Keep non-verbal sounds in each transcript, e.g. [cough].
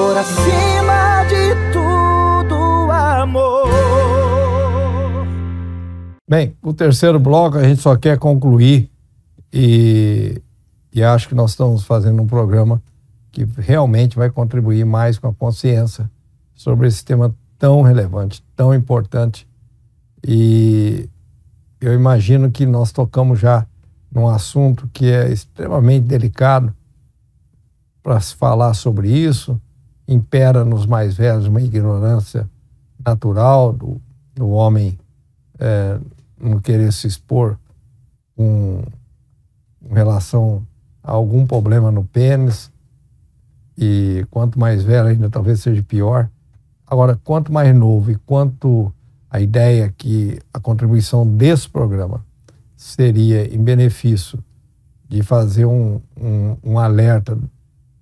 por acima de tudo, amor. Bem, o terceiro bloco a gente só quer concluir e, e acho que nós estamos fazendo um programa que realmente vai contribuir mais com a consciência sobre esse tema tão relevante, tão importante. E eu imagino que nós tocamos já num assunto que é extremamente delicado para se falar sobre isso, impera nos mais velhos uma ignorância natural do, do homem é, não querer se expor com, com relação a algum problema no pênis. E quanto mais velho ainda talvez seja pior. Agora, quanto mais novo e quanto a ideia que a contribuição desse programa seria em benefício de fazer um, um, um alerta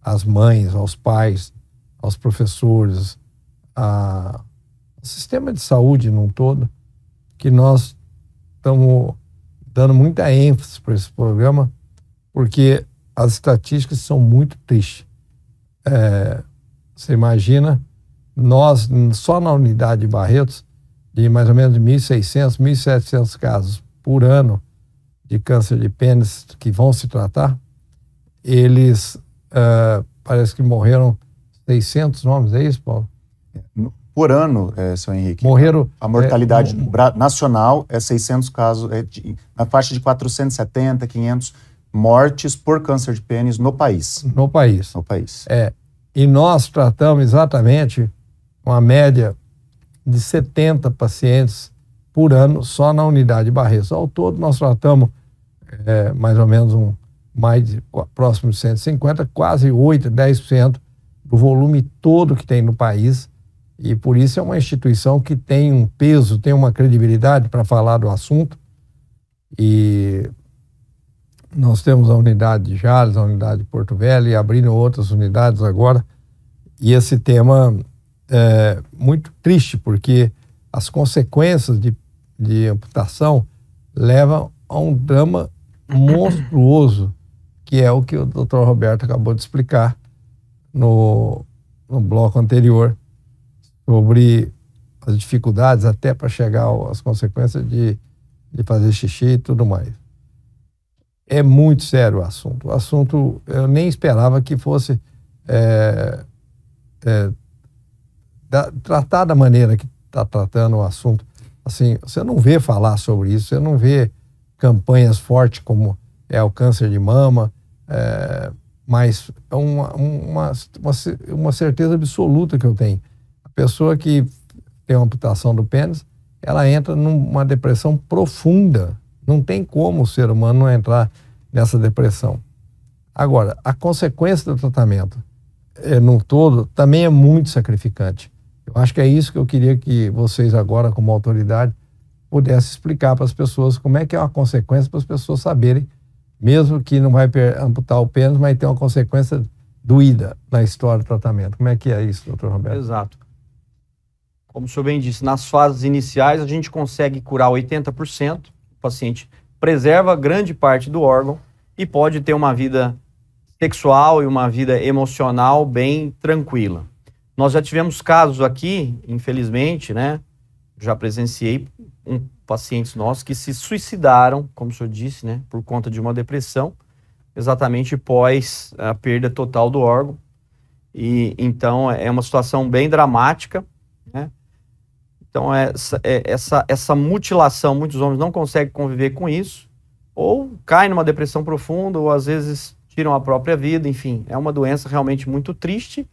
às mães, aos pais, aos professores, ao sistema de saúde num todo, que nós estamos dando muita ênfase para esse programa, porque as estatísticas são muito tristes. É, você imagina, nós, só na unidade de Barretos, de mais ou menos 1.600, 1.700 casos por ano de câncer de pênis que vão se tratar, eles uh, parece que morreram 600 nomes, é isso, Paulo? É, por ano, é, seu Henrique. Morreram. A mortalidade é, nacional é 600 casos, é de, na faixa de 470, 500 mortes por câncer de pênis no país. No país. No país. É. E nós tratamos exatamente uma média de 70 pacientes por ano só na unidade Barreto. Ao todo, nós tratamos é, mais ou menos um, mais de, próximo de 150, quase 8, 10% do volume todo que tem no país. E por isso é uma instituição que tem um peso, tem uma credibilidade para falar do assunto. E nós temos a unidade de Jales, a unidade de Porto Velho e abrindo outras unidades agora. E esse tema é muito triste, porque as consequências de, de amputação levam a um drama monstruoso, que é o que o Dr. Roberto acabou de explicar, no, no bloco anterior sobre as dificuldades até para chegar às consequências de, de fazer xixi e tudo mais. É muito sério o assunto. O assunto eu nem esperava que fosse é, é, da, tratar da maneira que está tratando o assunto. Assim, você não vê falar sobre isso, você não vê campanhas fortes como é o câncer de mama. É, mas é uma, uma, uma, uma certeza absoluta que eu tenho. A pessoa que tem uma amputação do pênis, ela entra numa depressão profunda. Não tem como o ser humano não entrar nessa depressão. Agora, a consequência do tratamento é, no todo também é muito sacrificante. Eu acho que é isso que eu queria que vocês agora, como autoridade, pudessem explicar para as pessoas como é que é uma consequência para as pessoas saberem mesmo que não vai amputar o pênis, mas tem uma consequência doída na história do tratamento. Como é que é isso, doutor Roberto? Exato. Como o senhor bem disse, nas fases iniciais a gente consegue curar 80%, o paciente preserva grande parte do órgão e pode ter uma vida sexual e uma vida emocional bem tranquila. Nós já tivemos casos aqui, infelizmente, né? Já presenciei um pacientes nossos que se suicidaram, como o senhor disse, né, por conta de uma depressão, exatamente pós a perda total do órgão. E então é, é uma situação bem dramática, né? Então essa, é, essa, essa mutilação, muitos homens não conseguem conviver com isso, ou caem numa depressão profunda, ou às vezes tiram a própria vida, enfim, é uma doença realmente muito triste.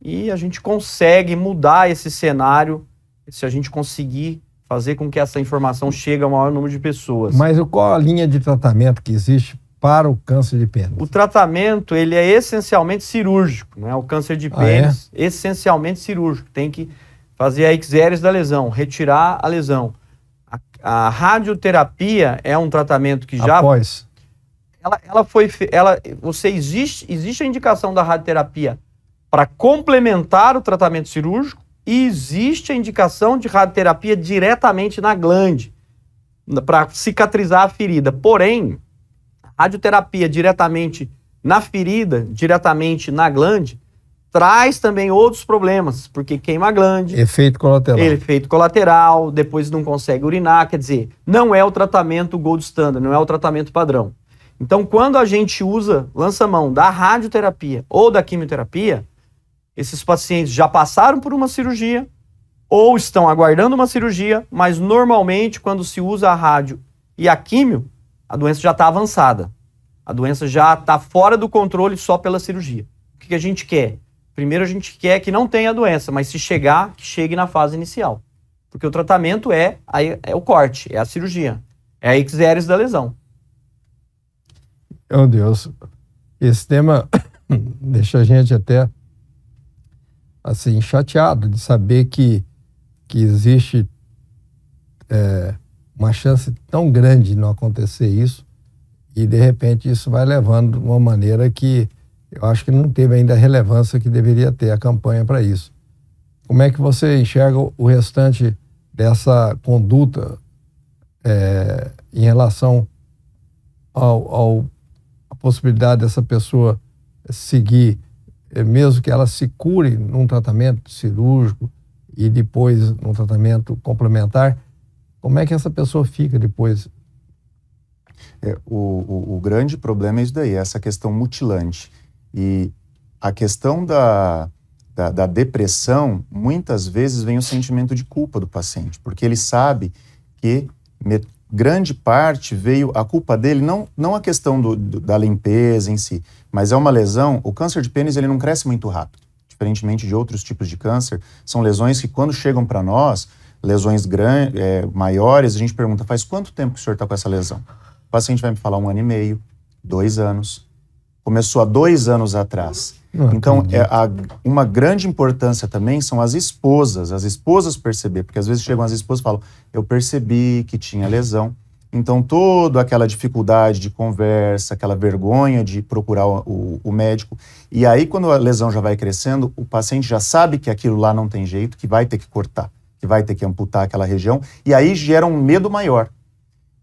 E a gente consegue mudar esse cenário se a gente conseguir fazer com que essa informação chegue ao maior número de pessoas. Mas qual a linha de tratamento que existe para o câncer de pênis? O tratamento ele é essencialmente cirúrgico, não é? O câncer de pênis ah, é? essencialmente cirúrgico, tem que fazer a exéres da lesão, retirar a lesão. A, a, radioterapia é um tratamento que já após ela, ela foi ela você existe existe a indicação da radioterapia para complementar o tratamento cirúrgico e existe a indicação de radioterapia diretamente na glande para cicatrizar a ferida. Porém, radioterapia diretamente na ferida, diretamente na glande, traz também outros problemas, porque queima a glande. Efeito colateral. É efeito colateral, depois não consegue urinar, quer dizer, não é o tratamento gold standard, não é o tratamento padrão. Então, quando a gente usa, lança mão da radioterapia ou da quimioterapia, esses pacientes já passaram por uma cirurgia ou estão aguardando uma cirurgia, mas normalmente quando se usa a rádio e a químio, a doença já está avançada. A doença já está fora do controle só pela cirurgia. O que, que a gente quer? Primeiro a gente quer que não tenha a doença, mas se chegar, que chegue na fase inicial. Porque o tratamento é, é o corte, é a cirurgia, é a exéris da lesão. Meu Deus, esse tema [coughs] deixa a gente até assim, chateado de saber que, que existe é, uma chance tão grande de não acontecer isso e, de repente, isso vai levando de uma maneira que eu acho que não teve ainda a relevância que deveria ter a campanha para isso. Como é que você enxerga o restante dessa conduta é, em relação ao, ao, a possibilidade dessa pessoa seguir é mesmo que ela se cure num tratamento cirúrgico e depois num tratamento complementar, como é que essa pessoa fica depois? É, o, o, o, grande problema é isso daí, essa questão mutilante. E a questão da, da, da depressão, muitas vezes vem o sentimento de culpa do paciente, porque ele sabe que grande parte veio a culpa dele não não a questão do, do, da limpeza em si, mas é uma lesão. O câncer de pênis ele não cresce muito rápido, diferentemente de outros tipos de câncer. São lesões que quando chegam para nós, lesões grandes, é, maiores, a gente pergunta faz quanto tempo que o senhor está com essa lesão? O paciente vai me falar um ano e meio, dois anos, Começou há dois anos atrás. Ah, então, é a, uma grande importância também são as esposas, as esposas perceber, porque às vezes chegam as esposas e falam: Eu percebi que tinha lesão. Então, toda aquela dificuldade de conversa, aquela vergonha de procurar o, o, médico. E aí, quando a lesão já vai crescendo, o paciente já sabe que aquilo lá não tem jeito, que vai ter que cortar, que vai ter que amputar aquela região. E aí gera um medo maior.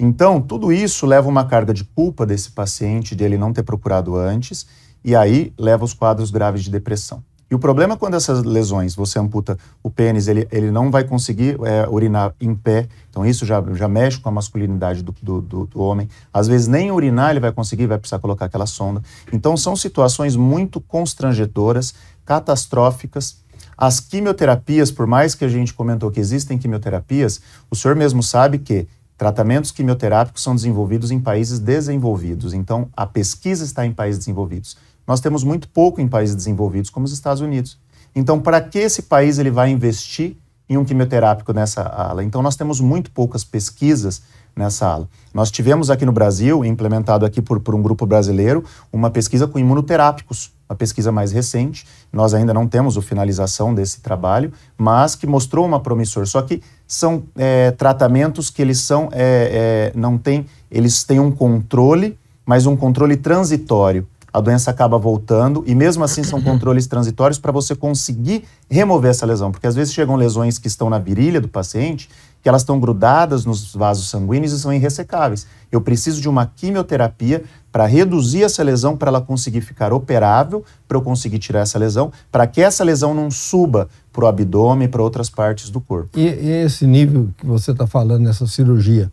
Então, tudo isso leva uma carga de culpa desse paciente, de ele não ter procurado antes, e aí leva os quadros graves de depressão. E o problema é quando essas lesões, você amputa o pênis, ele, ele não vai conseguir é, urinar em pé, então isso já, já mexe com a masculinidade do, do, do, do homem. Às vezes nem urinar ele vai conseguir, vai precisar colocar aquela sonda. Então são situações muito constrangedoras, catastróficas, as quimioterapias, por mais que a gente comentou que existem quimioterapias, o senhor mesmo sabe que Tratamentos quimioterápicos são desenvolvidos em países desenvolvidos, então a pesquisa está em países desenvolvidos. Nós temos muito pouco em países desenvolvidos, como os Estados Unidos. Então, para que esse país ele vai investir em um quimioterápico nessa ala? Então, nós temos muito poucas pesquisas nessa ala. Nós tivemos aqui no Brasil, implementado aqui por, por um grupo brasileiro, uma pesquisa com imunoterápicos uma pesquisa mais recente, nós ainda não temos a finalização desse trabalho, mas que mostrou uma promissor. Só que são é, tratamentos que eles são, é, é, não tem, eles têm um controle, mas um controle transitório a doença acaba voltando e mesmo assim são [clears throat] controles transitórios para você conseguir remover essa lesão, porque às vezes chegam lesões que estão na virilha do paciente, que elas estão grudadas nos vasos sanguíneos e são irressecáveis. Eu preciso de uma quimioterapia para reduzir essa lesão, para ela conseguir ficar operável, para eu conseguir tirar essa lesão, para que essa lesão não suba para o abdômen, para outras partes do corpo. E, e esse nível que você está falando, nessa cirurgia,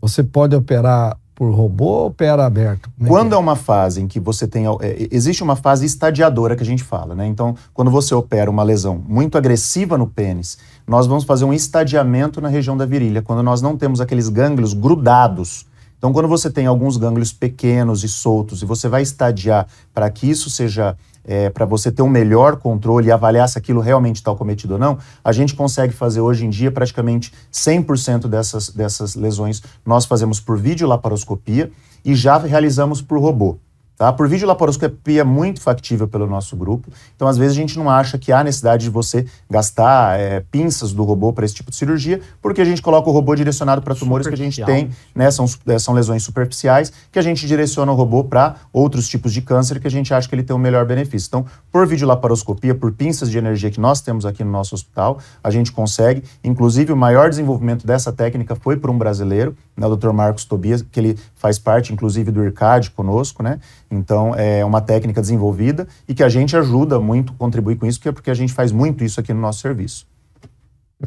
você pode operar por robô ou pera aberto? É quando é? é uma fase em que você tem. É, é, existe uma fase estadiadora que a gente fala, né? Então, quando você opera uma lesão muito agressiva no pênis, nós vamos fazer um estadiamento na região da virilha, quando nós não temos aqueles gânglios grudados então, quando você tem alguns gânglios pequenos e soltos e você vai estadiar para que isso seja é, para você ter um melhor controle e avaliar se aquilo realmente está cometido ou não, a gente consegue fazer hoje em dia praticamente 100% dessas, dessas lesões. Nós fazemos por videolaparoscopia e já realizamos por robô. Tá? Por vídeo laparoscopia é muito factível pelo nosso grupo. Então, às vezes, a gente não acha que há necessidade de você gastar é, pinças do robô para esse tipo de cirurgia, porque a gente coloca o robô direcionado para tumores que a gente tem, né? São, é, são lesões superficiais, que a gente direciona o robô para outros tipos de câncer que a gente acha que ele tem o um melhor benefício. Então, por vídeo laparoscopia, por pinças de energia que nós temos aqui no nosso hospital, a gente consegue. Inclusive, o maior desenvolvimento dessa técnica foi por um brasileiro, né, o Dr. Marcos Tobias, que ele faz parte, inclusive, do IRCAD conosco, né? Então, é uma técnica desenvolvida e que a gente ajuda muito, contribui com isso, é porque a gente faz muito isso aqui no nosso serviço.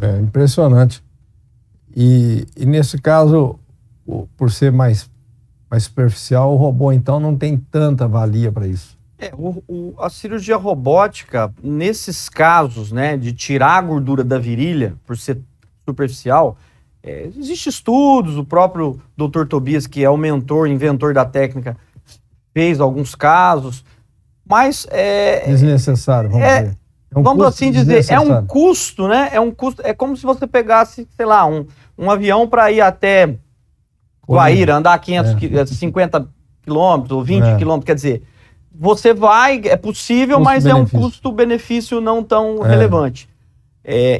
É impressionante. E, e nesse caso, por ser mais, mais superficial, o robô então não tem tanta valia para isso. É, o, o, a cirurgia robótica, nesses casos, né, de tirar a gordura da virilha por ser superficial, é, existem estudos, o próprio Dr. Tobias, que é o mentor, inventor da técnica, fez alguns casos, mas é, é desnecessário. Vamos, é, dizer. É um vamos assim dizer, é um custo, né? É um custo. É como se você pegasse, sei lá, um, um avião para ir até Guaíra, andar 550 é. é quilômetros ou 20 é. quilômetros, quer dizer, você vai, é possível, custo mas benefício. é um custo-benefício não tão relevante.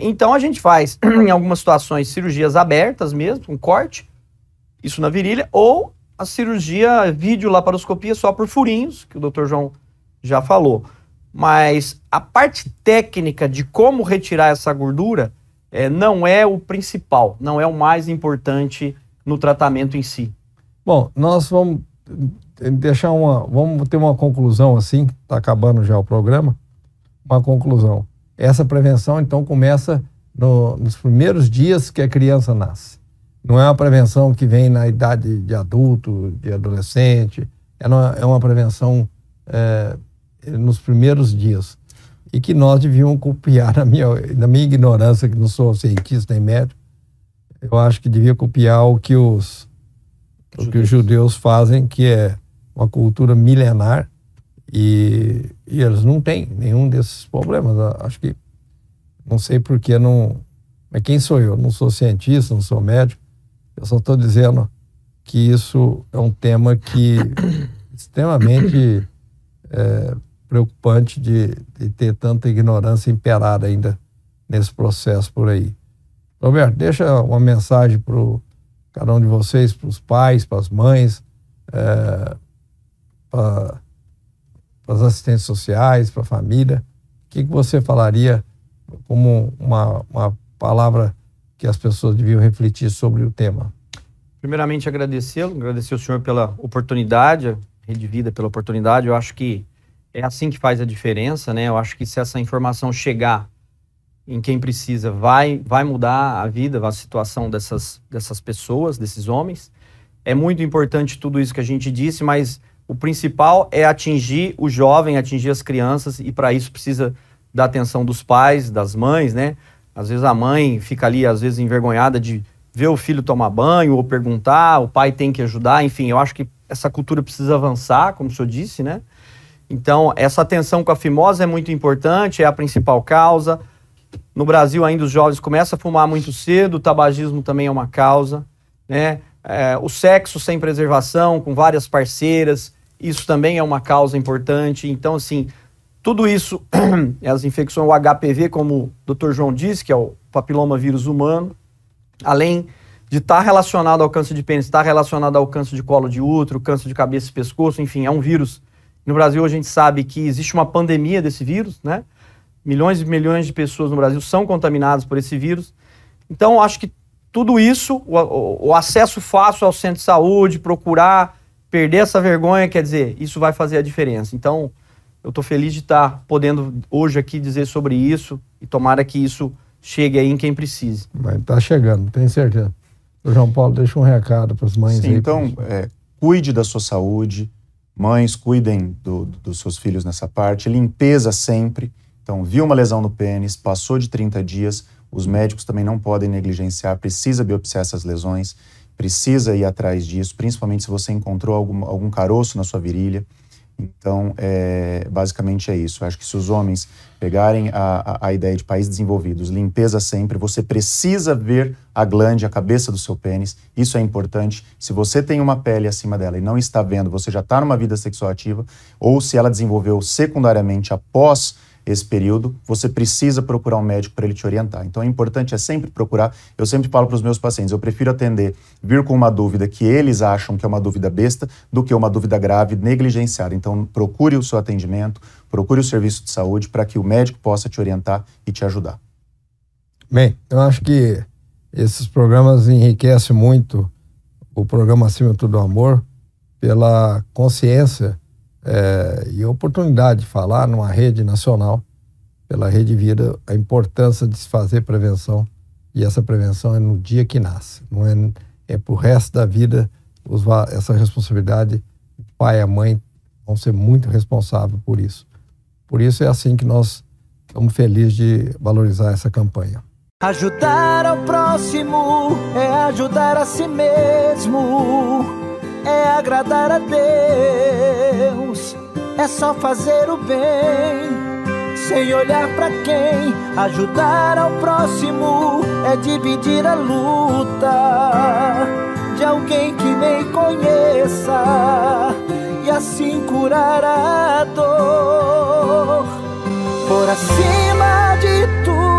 então a gente faz, [clears throat] em algumas situações, cirurgias abertas mesmo, um corte, isso na virilha, ou a cirurgia vídeo laparoscopia só por furinhos, que o Dr. João já falou. Mas a parte técnica de como retirar essa gordura é, não é o principal, não é o mais importante no tratamento em si. Bom, nós vamos eh, deixar uma, vamos ter uma conclusão assim, está acabando já o programa, uma conclusão. Essa prevenção então começa no, nos primeiros dias que a criança nasce. Não é uma prevenção que vem na idade de adulto, de adolescente. É uma, é uma prevenção é, nos primeiros dias. E que nós devíamos copiar, na minha, na minha ignorância, que não sou cientista nem médico, eu acho que devia copiar o que os, judeus. o que os judeus fazem, que é uma cultura milenar, e, e eles não têm nenhum desses problemas. Acho que, não sei por que não. Mas quem sou eu? Não sou cientista, não sou médico, eu só estou dizendo que isso é um tema que [coughs] extremamente é, preocupante de, de, ter tanta ignorância imperada ainda nesse processo por aí. Roberto, deixa uma mensagem para cada um de vocês, para os pais, para as mães, é, para as assistentes sociais, para a família. O que, que você falaria como uma, uma palavra que as pessoas deviam refletir sobre o tema? Primeiramente, agradecê-lo, agradecer o senhor pela oportunidade, Rede Vida pela oportunidade. Eu acho que é assim que faz a diferença, né? Eu acho que se essa informação chegar em quem precisa, vai, vai mudar a vida, a situação dessas, dessas pessoas, desses homens. É muito importante tudo isso que a gente disse, mas o principal é atingir o jovem, atingir as crianças, e para isso precisa da atenção dos pais, das mães, né? Às vezes a mãe fica ali, às vezes, envergonhada de ver o filho tomar banho ou perguntar, o pai tem que ajudar, enfim, eu acho que essa cultura precisa avançar, como o senhor disse, né? Então, essa atenção com a fimosa é muito importante, é a principal causa. No Brasil, ainda os jovens começam a fumar muito cedo, o tabagismo também é uma causa, né? É, o sexo sem preservação, com várias parceiras, isso também é uma causa importante. Então, assim, tudo isso, [clears throat] as infecções, o HPV, como o Dr. João disse, que é o papilomavírus humano, além de estar tá relacionado ao câncer de pênis, estar tá relacionado ao câncer de colo de útero, câncer de cabeça e pescoço, enfim, é um vírus. No Brasil, a gente sabe que existe uma pandemia desse vírus, né? Milhões e milhões de pessoas no Brasil são contaminadas por esse vírus. Então, acho que tudo isso, o, o acesso fácil ao centro de saúde, procurar, perder essa vergonha, quer dizer, isso vai fazer a diferença. Então, eu estou feliz de estar tá podendo hoje aqui dizer sobre isso e tomara que isso chegue aí em quem precise. Mas está chegando, tenho certeza. O João Paulo deixa um recado para as mães. Sim, aí, então, é, cuide da sua saúde. Mães, cuidem do, do, dos seus filhos nessa parte. Limpeza sempre. Então, viu uma lesão no pênis, passou de 30 dias, os médicos também não podem negligenciar, precisa biopsiar essas lesões, precisa ir atrás disso, principalmente se você encontrou algum, algum caroço na sua virilha. Então, é, basicamente é isso. Eu acho que se os homens pegarem a, a, a, ideia de países desenvolvidos, limpeza sempre, você precisa ver a glande, a cabeça do seu pênis, isso é importante. Se você tem uma pele acima dela e não está vendo, você já está numa vida sexual ativa, ou se ela desenvolveu secundariamente após esse período, você precisa procurar um médico para ele te orientar. Então, é importante é sempre procurar. Eu sempre falo para os meus pacientes, eu prefiro atender, vir com uma dúvida que eles acham que é uma dúvida besta, do que uma dúvida grave, negligenciada. Então, procure o seu atendimento, procure o serviço de saúde para que o médico possa te orientar e te ajudar. Bem, eu acho que esses programas enriquecem muito o programa Acima do Amor pela consciência é, e a oportunidade de falar numa rede nacional, pela Rede Vida, a importância de se fazer prevenção. E essa prevenção é no dia que nasce, não é, é para o resto da vida. essa responsabilidade, o pai e a mãe vão ser muito responsáveis por isso. Por isso é assim que nós estamos felizes de valorizar essa campanha. Ajudar ao próximo é ajudar a si mesmo, é agradar a Deus é só fazer o bem, sem olhar para quem. Ajudar ao próximo é dividir a luta de alguém que nem conheça e assim curar a dor. Por acima de tudo